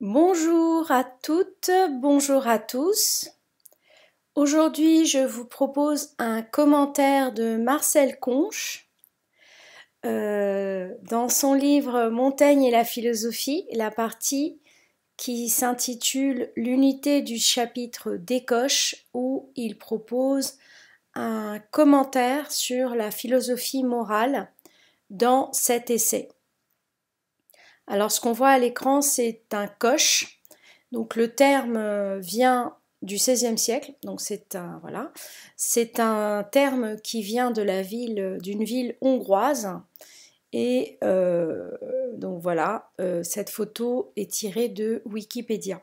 Bonjour à toutes, bonjour à tous. Aujourd'hui, je vous propose un commentaire de Marcel Conche euh, dans son livre Montaigne et la philosophie, la partie qui s'intitule L'unité du chapitre d'Écoche, où il propose un commentaire sur la philosophie morale dans cet essai. Alors ce qu'on voit à l'écran, c'est un coche. Donc le terme euh, vient du XVIe siècle, donc c'est un c'est un terme qui vient de la ville euh, d'une ville hongroise. Et euh, donc voilà, cette photo est tirée de Wikipédia.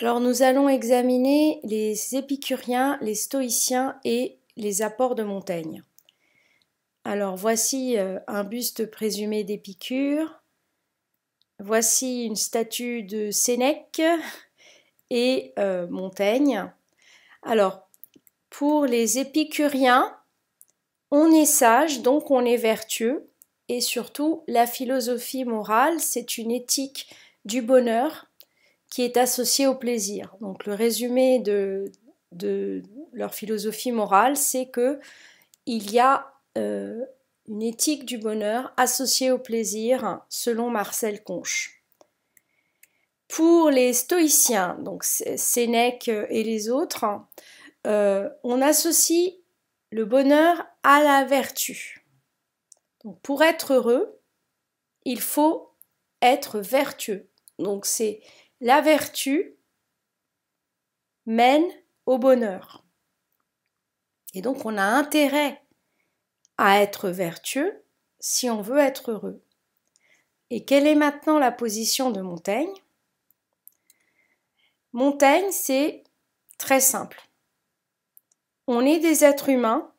Alors nous allons examiner les épicuriens, les stoïciens et les apports de Montaigne. Alors voici euh, un buste présumé d'Épicure, voici une statue de Sénèque et euh, Montaigne. Alors pour les épicuriens, on est sage, donc on est vertueux, et surtout la philosophie morale, c'est une éthique du bonheur qui est associée au plaisir. Donc le résumé de, de leur philosophie morale, c'est que il y a euh, une éthique du bonheur associée au plaisir selon Marcel Conche. Pour les stoïciens, donc Sénèque et les autres, euh, on associe le bonheur à la vertu. Donc pour être heureux, il faut être vertueux. Donc c'est la vertu mène au bonheur. Et donc on a intérêt à être vertueux si on veut être heureux. Et quelle est maintenant la position de Montaigne Montaigne, c'est très simple. On est des êtres humains,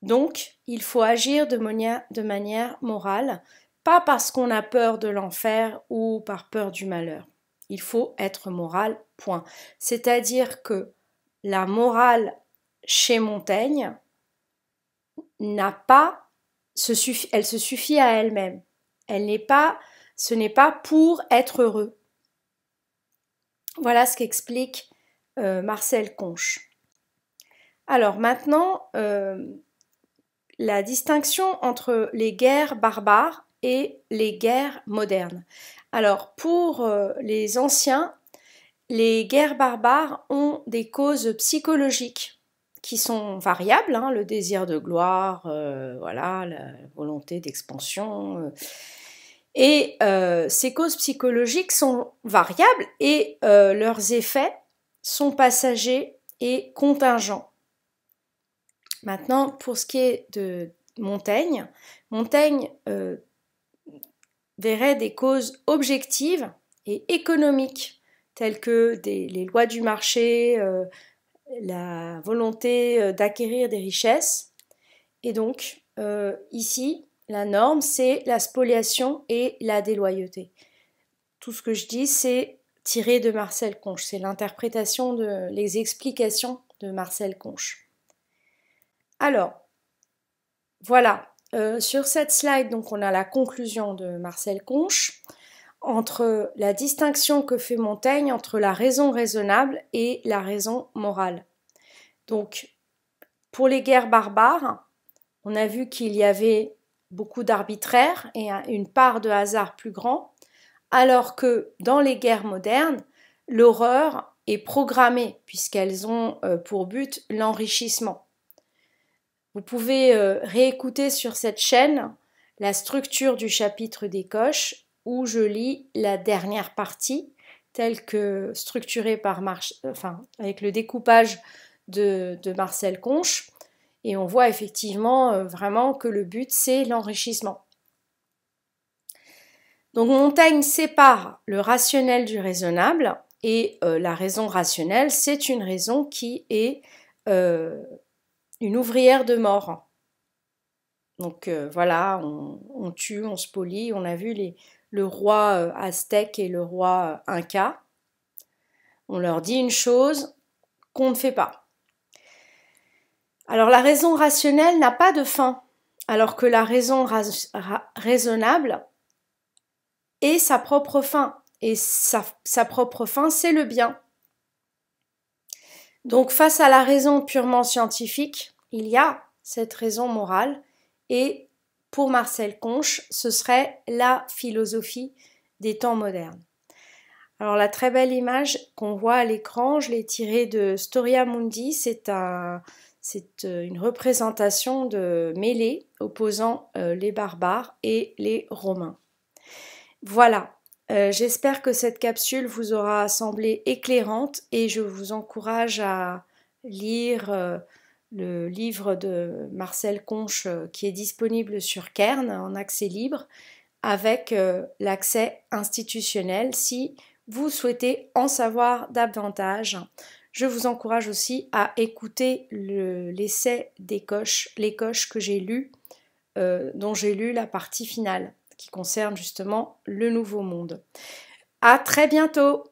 donc il faut agir de, de manière morale, pas parce qu'on a peur de l'enfer ou par peur du malheur. Il faut être moral, point. C'est-à-dire que la morale chez Montaigne, n'a pas, elle se suffit à elle-même. Elle, n'est pas, ce n'est pas pour être heureux. Voilà ce qu'explique euh, Marcel Conche. Alors maintenant, euh, la distinction entre les guerres barbares et les guerres modernes. Alors pour euh, les anciens, les guerres barbares ont des causes psychologiques qui sont variables, hein, le désir de gloire, euh, voilà, la volonté d'expansion. Euh. et euh, ces causes psychologiques sont variables et leurs effets sont passagers et contingents. Maintenant, pour ce qui est de Montaigne, Montaigne verrait des causes objectives et économiques, telles que les lois du marché, la volonté euh, d'acquérir des richesses. Et donc, euh, ici, la norme, c'est la spoliation et la déloyauté. Tout ce que je dis, c'est tiré de Marcel Conche. C'est l'interprétation de les explications de Marcel Conche. Alors, voilà. Euh, sur cette slide, donc, on a la conclusion de Marcel Conche entre la distinction que fait Montaigne entre la raison raisonnable et la raison morale. Donc, pour les guerres barbares, on a vu qu'il y avait beaucoup d'arbitraire et une part de hasard plus grand, alors que dans les guerres modernes, l'horreur est programmée puisqu'elles ont euh, pour but l'enrichissement. Vous pouvez euh, réécouter sur cette chaîne la structure du chapitre des coches où je lis la dernière partie telle que structurée par Marche, enfin, avec le découpage de, Marcel Conche. Et on voit effectivement euh, vraiment que le but, c'est l'enrichissement. Donc Montaigne sépare le rationnel du raisonnable et euh, la raison rationnelle, c'est une raison qui est euh, une ouvrière de mort. Donc voilà, on, tue, on se polie, on a vu les, le roi euh, aztèque et le roi euh, inca. On leur dit une chose qu'on ne fait pas. Alors la raison rationnelle n'a pas de fin, alors que la raison raisonnable est sa propre fin. Et sa, sa propre fin, c'est le bien. Donc face à la raison purement scientifique, il y a cette raison morale et pour Marcel Conche, ce serait la philosophie des temps modernes. Alors la très belle image qu'on voit à l'écran, je l'ai tirée de Storia Mundi, c'est euh, une représentation de mêlée opposant euh, les barbares et les romains. Voilà, euh, j'espère que cette capsule vous aura semblé éclairante et je vous encourage à lire le livre de Marcel Conche euh, qui est disponible sur Cairn en accès libre avec euh, l'accès institutionnel si vous souhaitez en savoir davantage. Je vous encourage aussi à écouter l'essai des coches, les coches que j'ai lu, euh, dont j'ai lu la partie finale qui concerne justement le nouveau monde. À très bientôt!